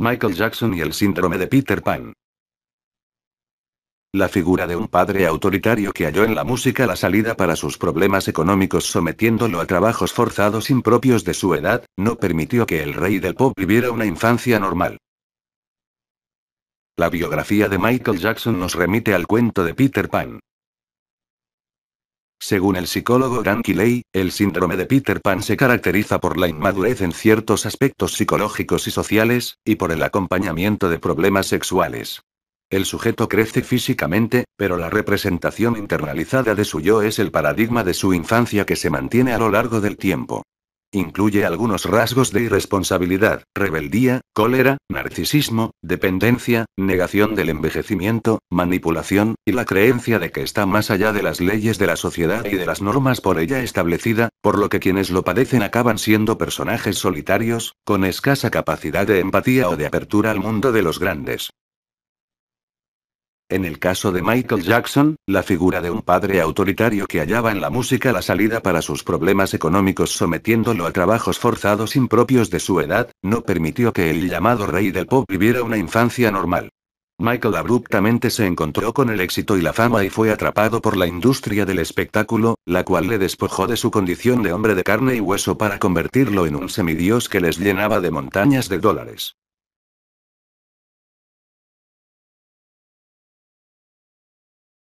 Michael Jackson y el síndrome de Peter Pan. La figura de un padre autoritario que halló en la música la salida para sus problemas económicos sometiéndolo a trabajos forzados impropios de su edad, no permitió que el rey del pop viviera una infancia normal. La biografía de Michael Jackson nos remite al cuento de Peter Pan. Según el psicólogo Frankie Kiley, el síndrome de Peter Pan se caracteriza por la inmadurez en ciertos aspectos psicológicos y sociales, y por el acompañamiento de problemas sexuales. El sujeto crece físicamente, pero la representación internalizada de su yo es el paradigma de su infancia que se mantiene a lo largo del tiempo. Incluye algunos rasgos de irresponsabilidad, rebeldía, cólera, narcisismo, dependencia, negación del envejecimiento, manipulación, y la creencia de que está más allá de las leyes de la sociedad y de las normas por ella establecida, por lo que quienes lo padecen acaban siendo personajes solitarios, con escasa capacidad de empatía o de apertura al mundo de los grandes. En el caso de Michael Jackson, la figura de un padre autoritario que hallaba en la música la salida para sus problemas económicos sometiéndolo a trabajos forzados impropios de su edad, no permitió que el llamado rey del pop viviera una infancia normal. Michael abruptamente se encontró con el éxito y la fama y fue atrapado por la industria del espectáculo, la cual le despojó de su condición de hombre de carne y hueso para convertirlo en un semidios que les llenaba de montañas de dólares.